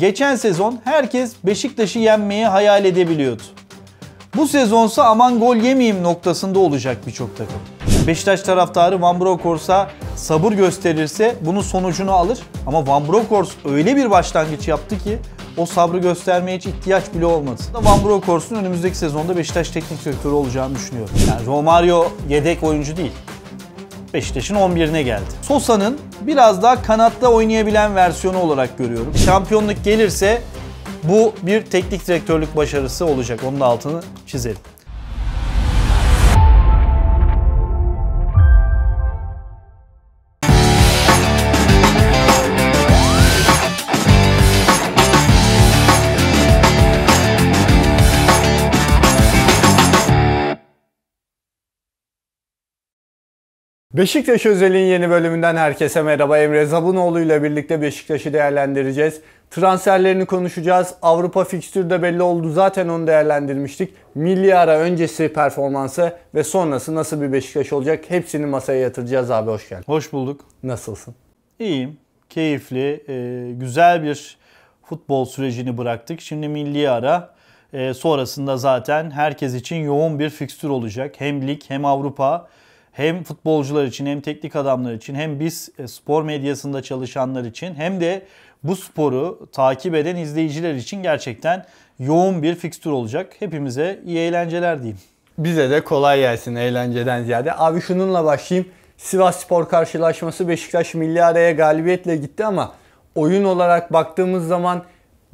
Geçen sezon herkes Beşiktaş'ı yenmeyi hayal edebiliyordu. Bu sezonsa aman gol yemeyeyim noktasında olacak birçok takım. Beşiktaş taraftarı Van Brokhorst'a sabır gösterirse bunun sonucunu alır. Ama Van Brokhorst öyle bir başlangıç yaptı ki o sabrı göstermeye hiç ihtiyaç bile olmadı. Van Brokhorst'un önümüzdeki sezonda Beşiktaş teknik direktörü olacağını düşünüyorum. Yani Romario yedek oyuncu değil. Beşiktaş'ın 11'ine geldi. Sosa'nın biraz daha kanatta oynayabilen versiyonu olarak görüyorum. Şampiyonluk gelirse bu bir teknik direktörlük başarısı olacak. Onun da altını çizelim. Beşiktaş Özel'in yeni bölümünden herkese merhaba. Emre Zabunoğlu ile birlikte Beşiktaş'ı değerlendireceğiz. Transferlerini konuşacağız. Avrupa fikstürü de belli oldu. Zaten onu değerlendirmiştik. Milli ara öncesi performansı ve sonrası nasıl bir Beşiktaş olacak hepsini masaya yatıracağız abi. Hoş geldin. Hoş bulduk. Nasılsın? İyiyim. Keyifli, e, güzel bir futbol sürecini bıraktık. Şimdi milli ara e, sonrasında zaten herkes için yoğun bir fikstür olacak. Hem lig hem Avrupa hem futbolcular için hem teknik adamlar için hem biz e, spor medyasında çalışanlar için hem de bu sporu takip eden izleyiciler için gerçekten yoğun bir fikstür olacak. Hepimize iyi eğlenceler diyeyim. Bize de kolay gelsin eğlenceden ziyade. Abi şununla başlayayım. Sivas Spor karşılaşması Beşiktaş milli araya galibiyetle gitti ama oyun olarak baktığımız zaman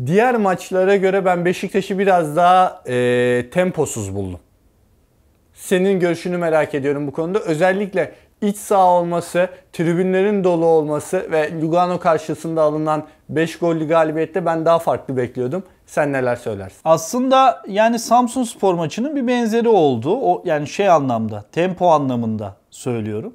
diğer maçlara göre ben Beşiktaş'ı biraz daha e, temposuz buldum. Senin görüşünü merak ediyorum bu konuda. Özellikle iç sağ olması, tribünlerin dolu olması ve Lugano karşısında alınan 5 gollü galibiyette ben daha farklı bekliyordum. Sen neler söylersin? Aslında yani Samsun Spor maçının bir benzeri oldu. O, yani şey anlamda, tempo anlamında söylüyorum.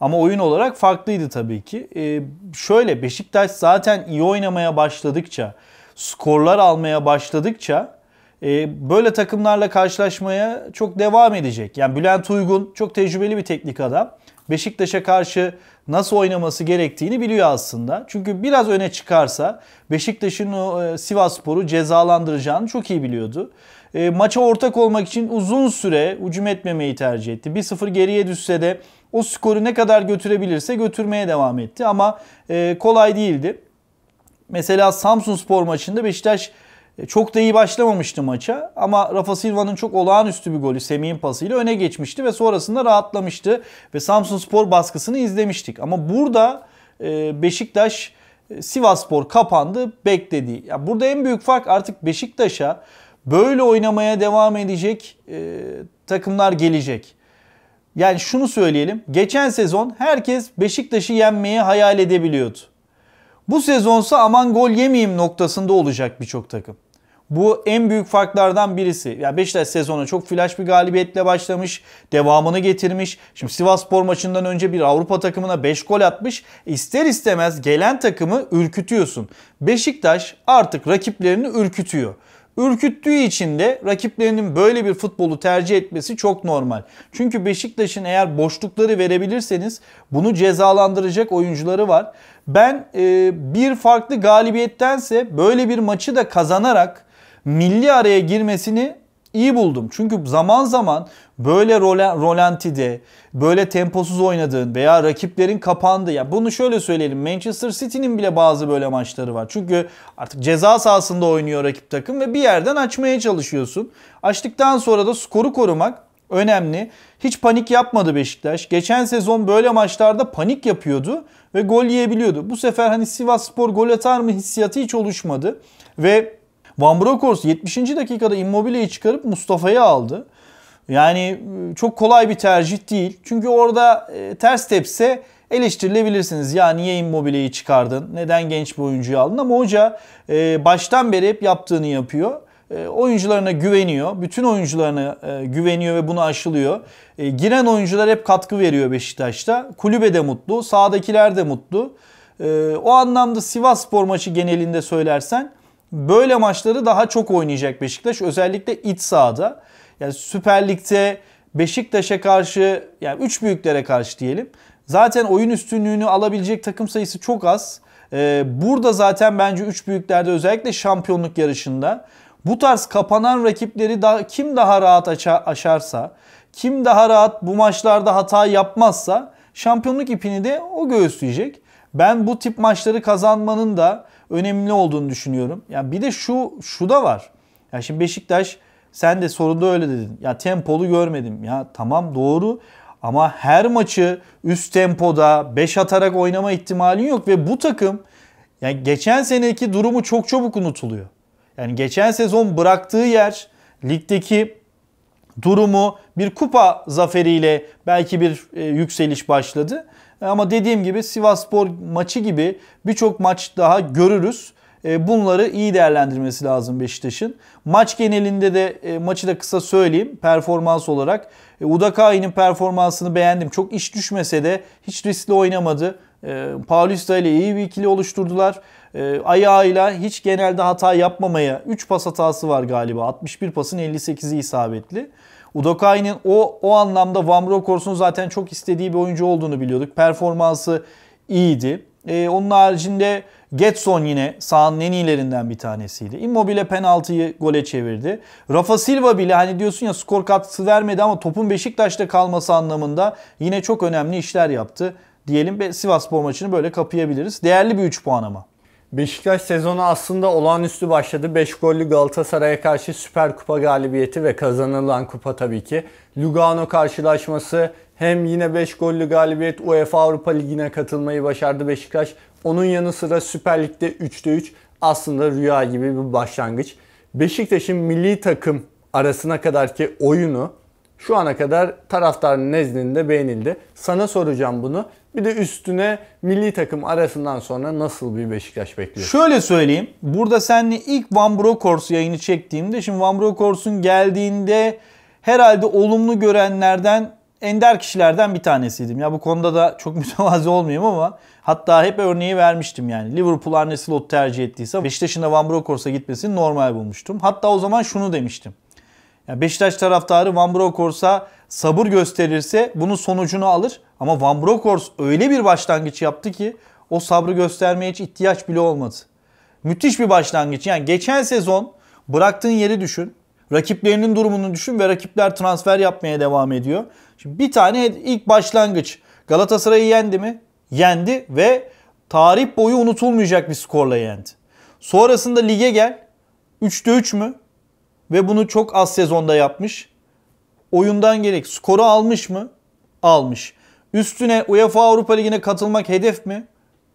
Ama oyun olarak farklıydı tabii ki. Ee, şöyle Beşiktaş zaten iyi oynamaya başladıkça, skorlar almaya başladıkça ee, böyle takımlarla karşılaşmaya çok devam edecek. Yani Bülent Uygun çok tecrübeli bir teknik adam. Beşiktaş'a karşı nasıl oynaması gerektiğini biliyor aslında. Çünkü biraz öne çıkarsa Beşiktaş'ın o e, Sivasspor'u cezalandıracağını çok iyi biliyordu. Ee, maça ortak olmak için uzun süre ucum etmemeyi tercih etti. 1-0 geriye düşse de o skoru ne kadar götürebilirse götürmeye devam etti ama e, kolay değildi. Mesela Samsun maçında Beşiktaş e, çok da iyi başlamamıştı maça ama Rafa Silva'nın çok olağanüstü bir golü Semih'in pasıyla öne geçmişti ve sonrasında rahatlamıştı ve Samsun Spor baskısını izlemiştik. Ama burada e, Beşiktaş e, Sivaspor kapandı beklediği. Ya burada en büyük fark artık Beşiktaş'a böyle oynamaya devam edecek e, takımlar gelecek. Yani şunu söyleyelim. Geçen sezon herkes Beşiktaş'ı yenmeyi hayal edebiliyordu. Bu sezonsa aman gol yemeyeyim noktasında olacak birçok takım. Bu en büyük farklardan birisi. Ya yani Beşiktaş sezona çok flash bir galibiyetle başlamış. Devamını getirmiş. Şimdi Sivas Spor maçından önce bir Avrupa takımına 5 gol atmış. İster istemez gelen takımı ürkütüyorsun. Beşiktaş artık rakiplerini ürkütüyor. Ürküttüğü için de rakiplerinin böyle bir futbolu tercih etmesi çok normal. Çünkü Beşiktaş'ın eğer boşlukları verebilirseniz bunu cezalandıracak oyuncuları var. Ben e, bir farklı galibiyettense böyle bir maçı da kazanarak milli araya girmesini iyi buldum. Çünkü zaman zaman böyle rolantide, böyle temposuz oynadığın veya rakiplerin kapandı. Ya bunu şöyle söyleyelim. Manchester City'nin bile bazı böyle maçları var. Çünkü artık ceza sahasında oynuyor rakip takım ve bir yerden açmaya çalışıyorsun. Açtıktan sonra da skoru korumak önemli. Hiç panik yapmadı Beşiktaş. Geçen sezon böyle maçlarda panik yapıyordu ve gol yiyebiliyordu. Bu sefer hani Sivas Spor gol atar mı hissiyatı hiç oluşmadı. Ve Van Brokos 70. dakikada Immobile'yi çıkarıp Mustafa'yı aldı. Yani e, çok kolay bir tercih değil. Çünkü orada e, ters tepse eleştirilebilirsiniz. Ya niye Immobile'yi çıkardın? Neden genç bir oyuncuyu aldın? Ama hoca e, baştan beri hep yaptığını yapıyor oyuncularına güveniyor. Bütün oyuncularına güveniyor ve bunu aşılıyor. Giren oyuncular hep katkı veriyor Beşiktaş'ta. Kulübe de mutlu, Sağdakiler de mutlu. O anlamda Sivas Spor maçı genelinde söylersen Böyle maçları daha çok oynayacak Beşiktaş özellikle iç sahada. Yani Süper Lig'de Beşiktaş'a karşı yani üç büyüklere karşı diyelim. Zaten oyun üstünlüğünü alabilecek takım sayısı çok az. Ee, burada zaten bence üç büyüklerde özellikle şampiyonluk yarışında bu tarz kapanan rakipleri da, kim daha rahat aça, aşarsa, kim daha rahat bu maçlarda hata yapmazsa şampiyonluk ipini de o göğüsleyecek. Ben bu tip maçları kazanmanın da önemli olduğunu düşünüyorum. Yani bir de şu şu da var. Ya şimdi Beşiktaş sen de sorunda öyle dedin. Ya tempolu görmedim. Ya tamam doğru ama her maçı üst tempoda 5 atarak oynama ihtimalin yok ve bu takım yani geçen seneki durumu çok çabuk unutuluyor. Yani geçen sezon bıraktığı yer ligdeki durumu bir kupa zaferiyle belki bir e, yükseliş başladı. Ama dediğim gibi Sivasspor maçı gibi birçok maç daha görürüz. E, bunları iyi değerlendirmesi lazım Beşiktaş'ın. Maç genelinde de e, maçı da kısa söyleyeyim performans olarak. E, Udakai'nin performansını beğendim. Çok iş düşmese de hiç riskli oynamadı. Paulista ile iyi bir ikili oluşturdular. Ayağıyla hiç genelde hata yapmamaya 3 pas hatası var galiba. 61 pasın 58'i isabetli. Udokai'nin o, o anlamda Van Bronckhorst'un zaten çok istediği bir oyuncu olduğunu biliyorduk. Performansı iyiydi. Ee, onun haricinde Getson yine sahanın en iyilerinden bir tanesiydi. Immobile penaltıyı gole çevirdi. Rafa Silva bile hani diyorsun ya skor katkısı vermedi ama topun Beşiktaş'ta kalması anlamında yine çok önemli işler yaptı. Diyelim ve Sivasspor maçını böyle kapayabiliriz. Değerli bir 3 puan ama. Beşiktaş sezonu aslında olağanüstü başladı. 5 gollü Galatasaray'a karşı Süper Kupa galibiyeti ve kazanılan kupa tabii ki. Lugano karşılaşması hem yine 5 gollü galibiyet UEFA Avrupa Ligi'ne katılmayı başardı Beşiktaş. Onun yanı sıra Süper Lig'de 3'te 3 aslında rüya gibi bir başlangıç. Beşiktaş'ın milli takım arasına kadarki oyunu şu ana kadar taraftarın nezdinde beğenildi. Sana soracağım bunu. Bir de üstüne milli takım arasından sonra nasıl bir Beşiktaş bekliyor? Şöyle söyleyeyim. Burada seninle ilk Van Brokors yayını çektiğimde şimdi Van Brokors'un geldiğinde herhalde olumlu görenlerden ender kişilerden bir tanesiydim. Ya bu konuda da çok mütevazi olmayayım ama hatta hep örneği vermiştim yani. Liverpool Arne Slot tercih ettiyse Beşiktaş'ın da Van Brokors'a gitmesini normal bulmuştum. Hatta o zaman şunu demiştim. Yani Beşiktaş taraftarı Van Brokhorst'a sabır gösterirse bunun sonucunu alır. Ama Van Brokhorst öyle bir başlangıç yaptı ki o sabrı göstermeye hiç ihtiyaç bile olmadı. Müthiş bir başlangıç. Yani geçen sezon bıraktığın yeri düşün. Rakiplerinin durumunu düşün ve rakipler transfer yapmaya devam ediyor. Şimdi bir tane ilk başlangıç. Galatasaray'ı yendi mi? Yendi ve tarih boyu unutulmayacak bir skorla yendi. Sonrasında lige gel. 3'te 3 mü? ve bunu çok az sezonda yapmış. Oyundan gerek skoru almış mı? Almış. Üstüne UEFA Avrupa Ligi'ne katılmak hedef mi?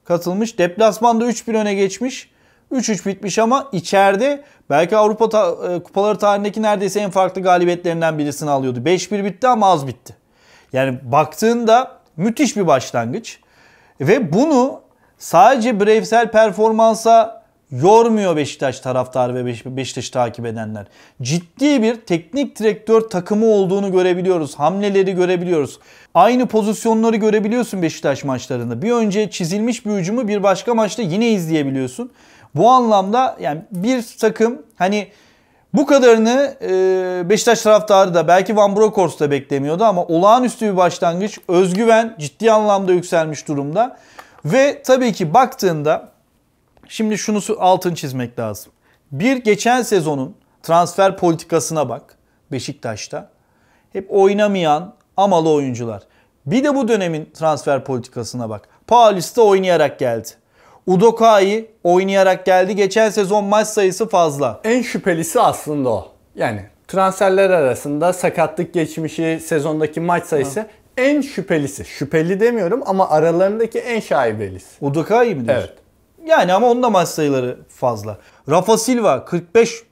Katılmış. Deplasmanda 3-1 öne geçmiş. 3-3 bitmiş ama içeride belki Avrupa ta- e, kupaları tarihindeki neredeyse en farklı galibiyetlerinden birisini alıyordu. 5-1 bitti ama az bitti. Yani baktığında müthiş bir başlangıç. Ve bunu sadece bireysel performansa yormuyor Beşiktaş taraftarı ve Beşiktaş'ı takip edenler. Ciddi bir teknik direktör takımı olduğunu görebiliyoruz. Hamleleri görebiliyoruz. Aynı pozisyonları görebiliyorsun Beşiktaş maçlarında. Bir önce çizilmiş bir hücumu bir başka maçta yine izleyebiliyorsun. Bu anlamda yani bir takım hani bu kadarını e, Beşiktaş taraftarı da belki Van Bronckhorst da beklemiyordu ama olağanüstü bir başlangıç. Özgüven ciddi anlamda yükselmiş durumda. Ve tabii ki baktığında Şimdi şunu altın çizmek lazım. Bir geçen sezonun transfer politikasına bak Beşiktaş'ta. Hep oynamayan amalı oyuncular. Bir de bu dönemin transfer politikasına bak. Paulista oynayarak geldi. Udokai oynayarak geldi. Geçen sezon maç sayısı fazla. En şüphelisi aslında o. Yani transferler arasında sakatlık geçmişi, sezondaki maç sayısı ha. en şüphelisi. Şüpheli demiyorum ama aralarındaki en şaibelisi. Udokai mi diyorsun? Evet. Yani ama onun da maç sayıları fazla. Rafa Silva 45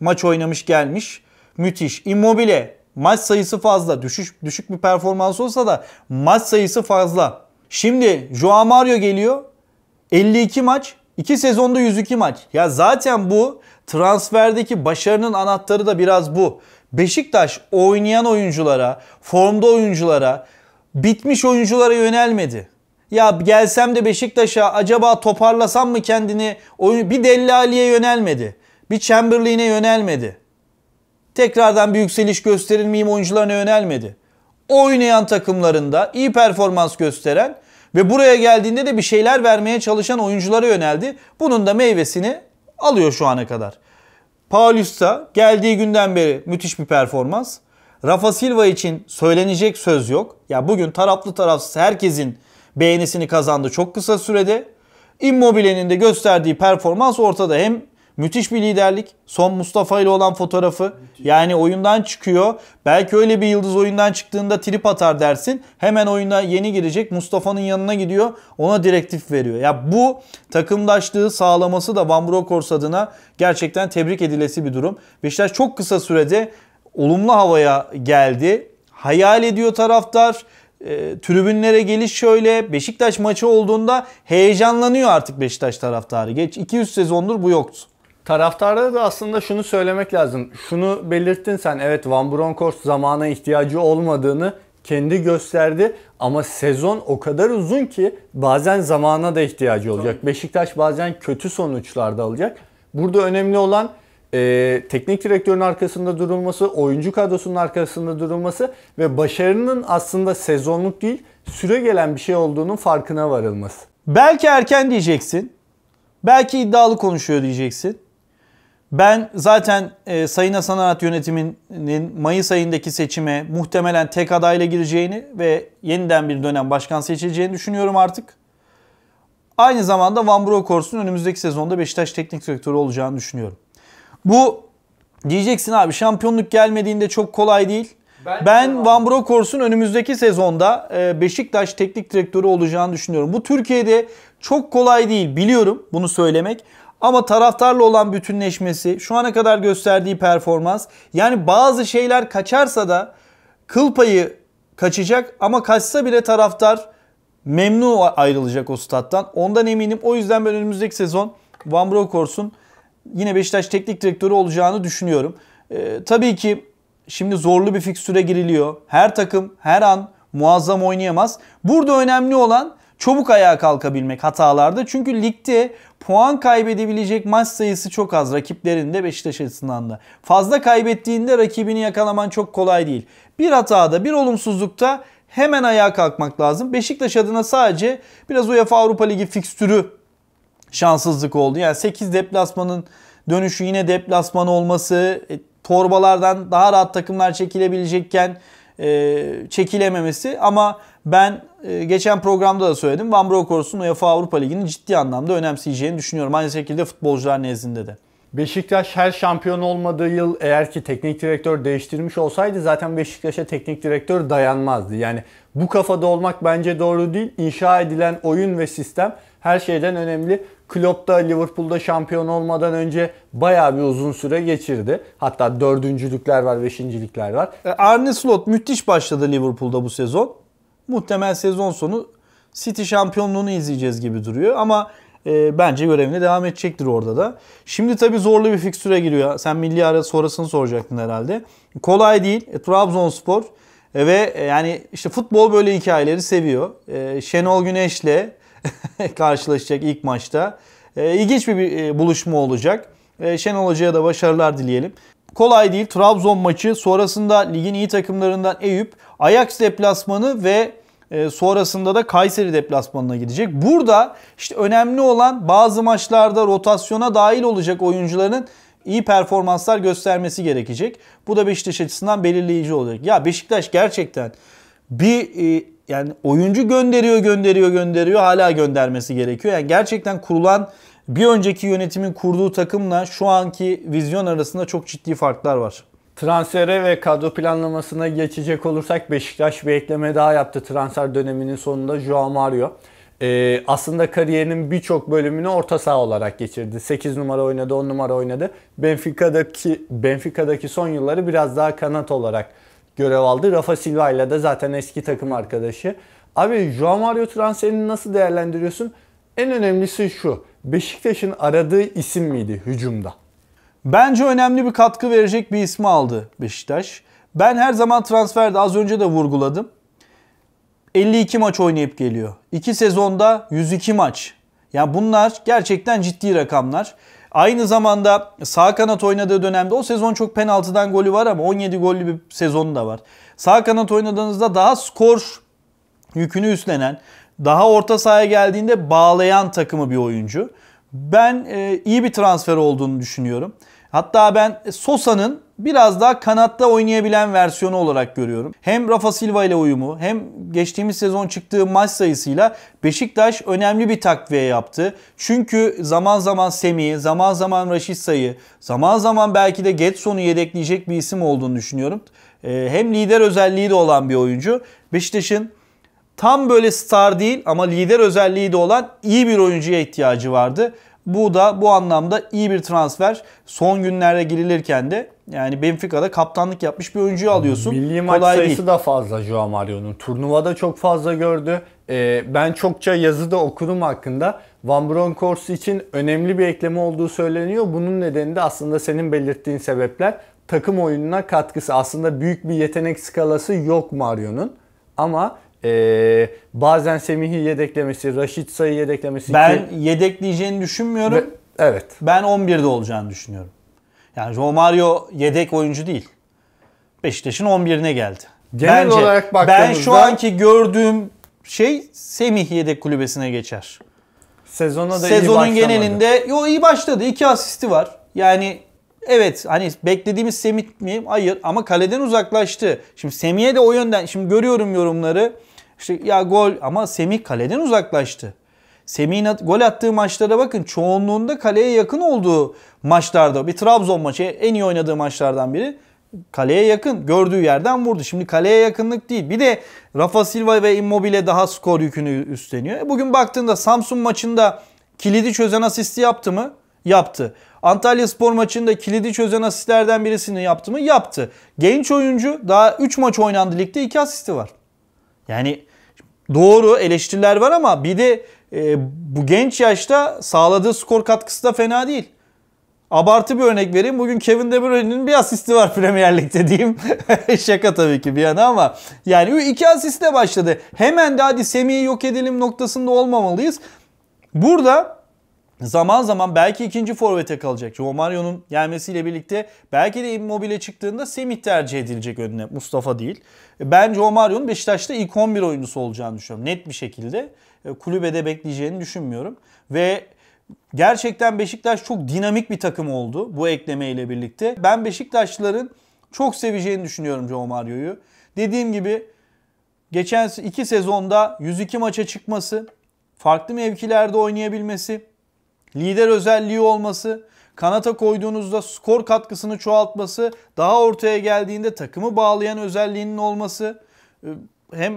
maç oynamış gelmiş. Müthiş. Immobile maç sayısı fazla. Düşüş, düşük bir performans olsa da maç sayısı fazla. Şimdi Joao Mario geliyor. 52 maç. 2 sezonda 102 maç. Ya zaten bu transferdeki başarının anahtarı da biraz bu. Beşiktaş oynayan oyunculara, formda oyunculara, bitmiş oyunculara yönelmedi ya gelsem de Beşiktaş'a acaba toparlasam mı kendini? Oyun bir Dellali'ye yönelmedi. Bir Chamberlain'e yönelmedi. Tekrardan bir yükseliş gösterir oyuncularına yönelmedi. Oynayan takımlarında iyi performans gösteren ve buraya geldiğinde de bir şeyler vermeye çalışan oyunculara yöneldi. Bunun da meyvesini alıyor şu ana kadar. Paulus'ta geldiği günden beri müthiş bir performans. Rafa Silva için söylenecek söz yok. Ya bugün taraflı tarafsız herkesin Beğenisini kazandı çok kısa sürede. Immobile'nin de gösterdiği performans ortada. Hem müthiş bir liderlik, son Mustafa ile olan fotoğrafı. Müthiş. Yani oyundan çıkıyor. Belki öyle bir yıldız oyundan çıktığında trip atar dersin. Hemen oyuna yeni girecek. Mustafa'nın yanına gidiyor. Ona direktif veriyor. Ya bu takımdaşlığı sağlaması da Van Brokors adına gerçekten tebrik edilesi bir durum. Beşiktaş çok kısa sürede olumlu havaya geldi. Hayal ediyor taraftar e, tribünlere geliş şöyle. Beşiktaş maçı olduğunda heyecanlanıyor artık Beşiktaş taraftarı. Geç 200 sezondur bu yoktu. Taraftarda da aslında şunu söylemek lazım. Şunu belirttin sen evet Van Bronckhorst zamana ihtiyacı olmadığını kendi gösterdi ama sezon o kadar uzun ki bazen zamana da ihtiyacı olacak. Tabii. Beşiktaş bazen kötü sonuçlarda alacak. Burada önemli olan e, teknik direktörün arkasında durulması, oyuncu kadrosunun arkasında durulması ve başarının aslında sezonluk değil süre gelen bir şey olduğunun farkına varılması. Belki erken diyeceksin. Belki iddialı konuşuyor diyeceksin. Ben zaten e, Sayın Hasan Arat yönetiminin Mayıs ayındaki seçime muhtemelen tek adayla gireceğini ve yeniden bir dönem başkan seçileceğini düşünüyorum artık. Aynı zamanda Van Broekhorst'un önümüzdeki sezonda Beşiktaş teknik direktörü olacağını düşünüyorum. Bu diyeceksin abi şampiyonluk gelmediğinde çok kolay değil. Ben, ben Van Brokorsun önümüzdeki sezonda e, Beşiktaş teknik direktörü olacağını düşünüyorum. Bu Türkiye'de çok kolay değil biliyorum bunu söylemek. Ama taraftarla olan bütünleşmesi, şu ana kadar gösterdiği performans. Yani bazı şeyler kaçarsa da kıl payı kaçacak ama kaçsa bile taraftar memnun ayrılacak o stat'tan. Ondan eminim. O yüzden ben önümüzdeki sezon Van Brokorsun yine Beşiktaş teknik direktörü olacağını düşünüyorum. E, tabii ki şimdi zorlu bir fikstüre giriliyor. Her takım her an muazzam oynayamaz. Burada önemli olan çabuk ayağa kalkabilmek hatalarda. Çünkü ligde puan kaybedebilecek maç sayısı çok az rakiplerinde Beşiktaş açısından da. Fazla kaybettiğinde rakibini yakalaman çok kolay değil. Bir hatada bir olumsuzlukta hemen ayağa kalkmak lazım. Beşiktaş adına sadece biraz UEFA Avrupa Ligi fikstürü şanssızlık oldu. Yani 8 deplasmanın dönüşü yine deplasman olması, e, torbalardan daha rahat takımlar çekilebilecekken e, çekilememesi ama ben e, geçen programda da söyledim. Van Bronckhorst'un UEFA Avrupa Ligi'ni ciddi anlamda önemseyeceğini düşünüyorum. Aynı şekilde futbolcular nezdinde de. Beşiktaş her şampiyon olmadığı yıl eğer ki teknik direktör değiştirmiş olsaydı zaten Beşiktaş'a teknik direktör dayanmazdı. Yani bu kafada olmak bence doğru değil. İnşa edilen oyun ve sistem her şeyden önemli. Klopp da Liverpool'da şampiyon olmadan önce bayağı bir uzun süre geçirdi. Hatta dördüncülükler var, beşincilikler var. E, Arne Slot müthiş başladı Liverpool'da bu sezon. Muhtemel sezon sonu City şampiyonluğunu izleyeceğiz gibi duruyor ama e, bence görevine devam edecektir orada da. Şimdi tabii zorlu bir fikstüre giriyor. Sen milli ara sonrasını soracaktın herhalde. Kolay değil. E, Trabzonspor e, ve e, yani işte futbol böyle hikayeleri seviyor. E, Şenol Güneş'le karşılaşacak ilk maçta. E, ilginç bir, bir e, buluşma olacak. E, Şenol Hoca'ya da başarılar dileyelim. Kolay değil. Trabzon maçı sonrasında ligin iyi takımlarından Eyüp, Ajax deplasmanı ve e, sonrasında da Kayseri deplasmanına gidecek. Burada işte önemli olan bazı maçlarda rotasyona dahil olacak oyuncuların iyi performanslar göstermesi gerekecek. Bu da Beşiktaş açısından belirleyici olacak. Ya Beşiktaş gerçekten bir e, yani oyuncu gönderiyor gönderiyor gönderiyor hala göndermesi gerekiyor. Yani gerçekten kurulan bir önceki yönetimin kurduğu takımla şu anki vizyon arasında çok ciddi farklar var. Transfere ve kadro planlamasına geçecek olursak Beşiktaş bir ekleme daha yaptı transfer döneminin sonunda Joao Mario. Ee, aslında kariyerinin birçok bölümünü orta saha olarak geçirdi. 8 numara oynadı, 10 numara oynadı. Benfica'daki Benfica'daki son yılları biraz daha kanat olarak görev aldı. Rafa Silva ile de zaten eski takım arkadaşı. Abi Joao Mario transferini nasıl değerlendiriyorsun? En önemlisi şu. Beşiktaş'ın aradığı isim miydi hücumda? Bence önemli bir katkı verecek bir ismi aldı Beşiktaş. Ben her zaman transferde az önce de vurguladım. 52 maç oynayıp geliyor. 2 sezonda 102 maç. Yani bunlar gerçekten ciddi rakamlar. Aynı zamanda sağ kanat oynadığı dönemde o sezon çok penaltıdan golü var ama 17 gollü bir sezonu da var. Sağ kanat oynadığınızda daha skor yükünü üstlenen, daha orta sahaya geldiğinde bağlayan takımı bir oyuncu. Ben e, iyi bir transfer olduğunu düşünüyorum. Hatta ben Sosa'nın biraz daha kanatta oynayabilen versiyonu olarak görüyorum. Hem Rafa Silva ile uyumu hem geçtiğimiz sezon çıktığı maç sayısıyla Beşiktaş önemli bir takviye yaptı. Çünkü zaman zaman Semih'i, zaman zaman Raşit Say'ı, zaman zaman belki de Getson'u yedekleyecek bir isim olduğunu düşünüyorum. Ee, hem lider özelliği de olan bir oyuncu. Beşiktaş'ın tam böyle star değil ama lider özelliği de olan iyi bir oyuncuya ihtiyacı vardı. Bu da bu anlamda iyi bir transfer. Son günlerde girilirken de yani Benfica'da kaptanlık yapmış bir oyuncuyu alıyorsun. Milli maç Kolay sayısı değil. da fazla Joao Mario'nun. Turnuvada çok fazla gördü. Ee, ben çokça yazıda okudum hakkında. Van Bronckhorst için önemli bir ekleme olduğu söyleniyor. Bunun nedeni de aslında senin belirttiğin sebepler. Takım oyununa katkısı. Aslında büyük bir yetenek skalası yok Mario'nun. Ama ee, bazen Semih'i yedeklemesi, Raşit Say'ı yedeklemesi. Ben ki... yedekleyeceğini düşünmüyorum. Ve, evet. Ben 11'de olacağını düşünüyorum. Yani Romario yedek oyuncu değil. Beşiktaş'ın 11'ine geldi. Genel Bence, olarak baktığımızda... Ben şu anki gördüğüm şey Semih yedek kulübesine geçer. Sezona da Sezonun iyi başlamadı. genelinde yo iyi başladı. İki asisti var. Yani evet hani beklediğimiz Semih mi? Hayır ama kaleden uzaklaştı. Şimdi Semih'e de o yönden şimdi görüyorum yorumları. İşte ya gol ama Semih kaleden uzaklaştı. Semih'in at, gol attığı maçlara bakın çoğunluğunda kaleye yakın olduğu maçlarda bir Trabzon maçı en iyi oynadığı maçlardan biri kaleye yakın gördüğü yerden vurdu. Şimdi kaleye yakınlık değil. Bir de Rafa Silva ve Immobile daha skor yükünü üstleniyor. E, bugün baktığında Samsun maçında kilidi çözen asisti yaptı mı? Yaptı. Antalya Spor maçında kilidi çözen asistlerden birisini yaptı mı? Yaptı. Genç oyuncu daha 3 maç oynandı ligde 2 asisti var. Yani doğru eleştiriler var ama bir de e, bu genç yaşta sağladığı skor katkısı da fena değil. Abartı bir örnek vereyim. Bugün Kevin De Bruyne'nin bir asisti var Premier Lig'de diyeyim. Şaka tabii ki bir yana ama. Yani iki asiste başladı. Hemen de hadi Semih'i yok edelim noktasında olmamalıyız. Burada zaman zaman belki ikinci forvete kalacak. Romario'nun gelmesiyle birlikte belki de Immobile çıktığında Semih tercih edilecek önüne Mustafa değil. Bence Romario'nun Beşiktaş'ta ilk 11 oyuncusu olacağını düşünüyorum. Net bir şekilde e, kulübede bekleyeceğini düşünmüyorum. Ve gerçekten Beşiktaş çok dinamik bir takım oldu bu eklemeyle birlikte. Ben Beşiktaşlıların çok seveceğini düşünüyorum Romario'yu. Dediğim gibi geçen iki sezonda 102 maça çıkması, farklı mevkilerde oynayabilmesi, lider özelliği olması, kanata koyduğunuzda skor katkısını çoğaltması, daha ortaya geldiğinde takımı bağlayan özelliğinin olması e, hem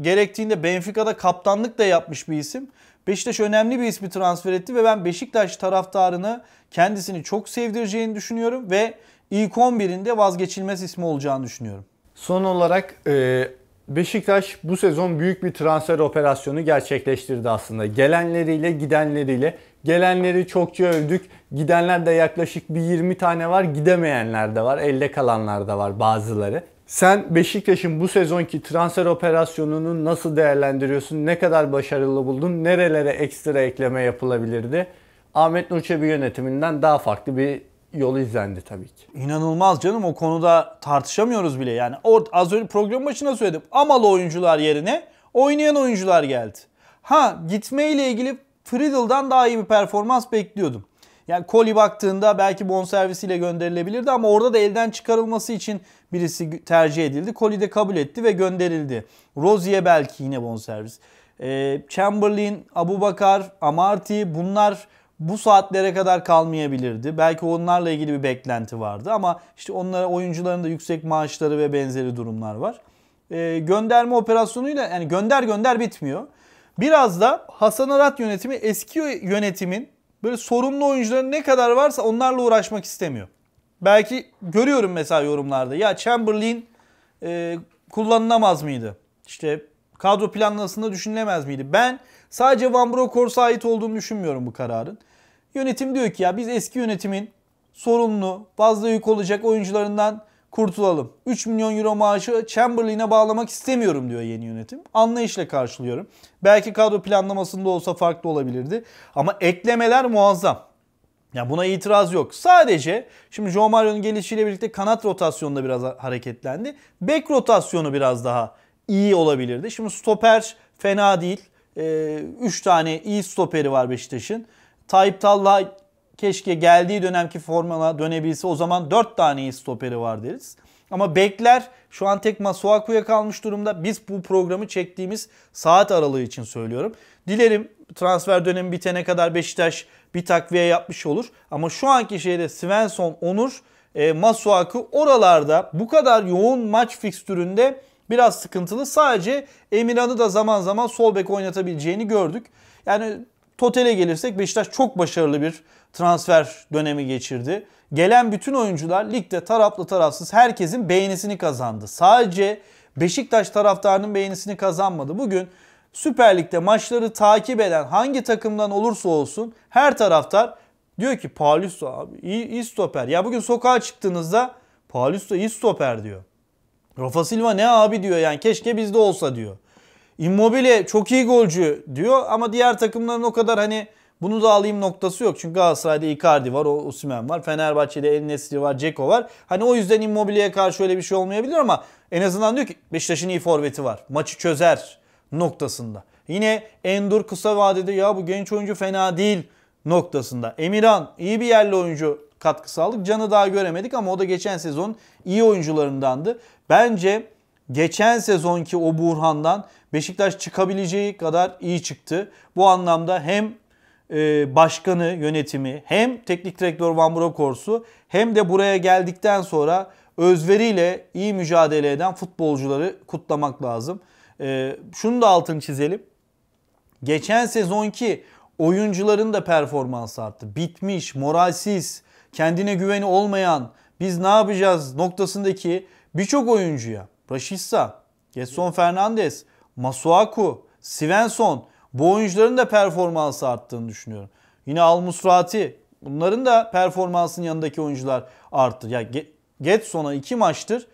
gerektiğinde Benfica'da kaptanlık da yapmış bir isim. Beşiktaş önemli bir ismi transfer etti ve ben Beşiktaş taraftarını kendisini çok sevdireceğini düşünüyorum ve ilk 11'inde vazgeçilmez ismi olacağını düşünüyorum. Son olarak e, Beşiktaş bu sezon büyük bir transfer operasyonu gerçekleştirdi aslında. Gelenleriyle gidenleriyle Gelenleri çokça övdük. Gidenler de yaklaşık bir 20 tane var. Gidemeyenler de var. Elde kalanlar da var bazıları. Sen Beşiktaş'ın bu sezonki transfer operasyonunu nasıl değerlendiriyorsun? Ne kadar başarılı buldun? Nerelere ekstra ekleme yapılabilirdi? Ahmet Nur Çebi yönetiminden daha farklı bir yolu izlendi tabii ki. İnanılmaz canım o konuda tartışamıyoruz bile. Yani or az önce program başına söyledim. Amalı oyuncular yerine oynayan oyuncular geldi. Ha gitmeyle ilgili Friedel'dan daha iyi bir performans bekliyordum. Yani Koli baktığında belki bonservisiyle gönderilebilirdi ama orada da elden çıkarılması için birisi tercih edildi. Koli de kabul etti ve gönderildi. Rozier belki yine bonservis. E, Chamberlain, Abubakar, Amarty bunlar bu saatlere kadar kalmayabilirdi. Belki onlarla ilgili bir beklenti vardı ama işte onlara oyuncuların da yüksek maaşları ve benzeri durumlar var. E, gönderme operasyonuyla yani gönder gönder bitmiyor. Biraz da Hasan Arat yönetimi eski yönetimin böyle sorunlu oyuncuların ne kadar varsa onlarla uğraşmak istemiyor. Belki görüyorum mesela yorumlarda ya Chamberlain e, kullanılamaz mıydı? İşte kadro planlamasında düşünülemez miydi? Ben sadece Van Brokhorst'a ait olduğunu düşünmüyorum bu kararın. Yönetim diyor ki ya biz eski yönetimin sorunlu, fazla yük olacak oyuncularından kurtulalım. 3 milyon euro maaşı Chamberlain'e bağlamak istemiyorum diyor yeni yönetim. Anlayışla karşılıyorum. Belki kadro planlamasında olsa farklı olabilirdi. Ama eklemeler muazzam. Ya buna itiraz yok. Sadece şimdi Joe Mario'nun gelişiyle birlikte kanat rotasyonunda biraz hareketlendi. Bek rotasyonu biraz daha iyi olabilirdi. Şimdi stoper fena değil. 3 ee, tane iyi stoperi var Beşiktaş'ın. Tayyip Talha keşke geldiği dönemki formuna dönebilse o zaman 4 tane iyi stoperi var deriz. Ama bekler şu an tek Masuaku'ya kalmış durumda. Biz bu programı çektiğimiz saat aralığı için söylüyorum. Dilerim transfer dönemi bitene kadar Beşiktaş bir takviye yapmış olur. Ama şu anki şeyde Svensson, Onur, e, Masuaku oralarda bu kadar yoğun maç fikstüründe biraz sıkıntılı. Sadece Emirhan'ı da zaman zaman sol bek oynatabileceğini gördük. Yani totele gelirsek Beşiktaş çok başarılı bir transfer dönemi geçirdi. Gelen bütün oyuncular ligde taraflı tarafsız herkesin beğenisini kazandı. Sadece Beşiktaş taraftarının beğenisini kazanmadı. Bugün Süper Lig'de maçları takip eden hangi takımdan olursa olsun her taraftar diyor ki Paulisto abi iyi, iyi stoper. Ya bugün sokağa çıktığınızda Paulisto iyi stoper diyor. Rafa Silva ne abi diyor yani keşke bizde olsa diyor. Immobile çok iyi golcü diyor ama diğer takımların o kadar hani bunu da alayım noktası yok. Çünkü Galatasaray'da Icardi var, Osimhen var. Fenerbahçe'de El Nesri var, Ceko var. Hani o yüzden Immobile'ye karşı öyle bir şey olmayabilir ama en azından diyor ki Beşiktaş'ın iyi forveti var. Maçı çözer noktasında. Yine Endur kısa vadede ya bu genç oyuncu fena değil noktasında. Emirhan iyi bir yerli oyuncu katkı sağladık. Can'ı daha göremedik ama o da geçen sezon iyi oyuncularındandı. Bence geçen sezonki o Burhan'dan Beşiktaş çıkabileceği kadar iyi çıktı. Bu anlamda hem e, başkanı, yönetimi hem teknik direktör Van Bronckhorst'u hem de buraya geldikten sonra özveriyle iyi mücadele eden futbolcuları kutlamak lazım. E, şunu da altını çizelim. Geçen sezonki oyuncuların da performansı arttı. Bitmiş, moralsiz, kendine güveni olmayan, biz ne yapacağız noktasındaki birçok oyuncuya, Raşissa, Gerson Fernandes, Masuaku, Svensson bu oyuncuların da performansı arttığını düşünüyorum. Yine Almusrati bunların da performansın yanındaki oyuncular arttı. Ya yani Getson'a iki maçtır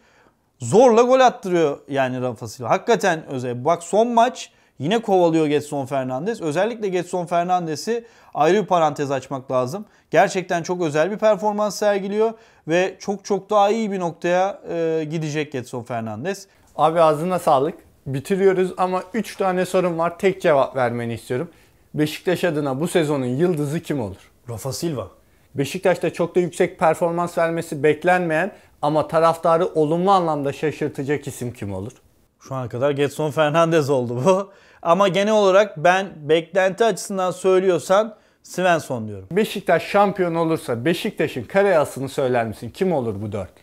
zorla gol attırıyor yani Rafa Silva. Hakikaten özel. Bak son maç yine kovalıyor Getson Fernandes. Özellikle Getson Fernandes'i ayrı bir parantez açmak lazım. Gerçekten çok özel bir performans sergiliyor ve çok çok daha iyi bir noktaya e, gidecek Getson Fernandes. Abi ağzına sağlık bitiriyoruz ama 3 tane sorum var. Tek cevap vermeni istiyorum. Beşiktaş adına bu sezonun yıldızı kim olur? Rafa Silva. Beşiktaş'ta çok da yüksek performans vermesi beklenmeyen ama taraftarı olumlu anlamda şaşırtacak isim kim olur? Şu ana kadar Getson Fernandez oldu bu. Ama genel olarak ben beklenti açısından söylüyorsan Svensson diyorum. Beşiktaş şampiyon olursa Beşiktaş'ın kareyasını söyler misin? Kim olur bu dörtlü?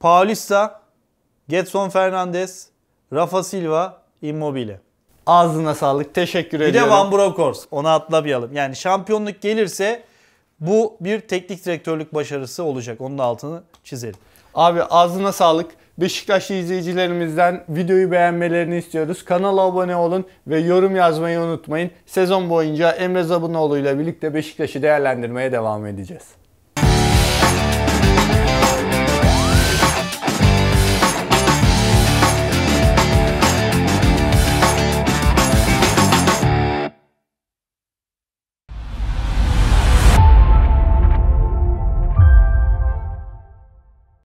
Paulista, Getson Fernandez, Rafa Silva, Immobile. Ağzına sağlık. Teşekkür bir ediyorum. Bir de Van Brokors. Onu atlamayalım. Yani şampiyonluk gelirse bu bir teknik direktörlük başarısı olacak. Onun altını çizelim. Abi ağzına sağlık. Beşiktaşlı izleyicilerimizden videoyu beğenmelerini istiyoruz. Kanala abone olun ve yorum yazmayı unutmayın. Sezon boyunca Emre Zabunoğlu ile birlikte Beşiktaş'ı değerlendirmeye devam edeceğiz.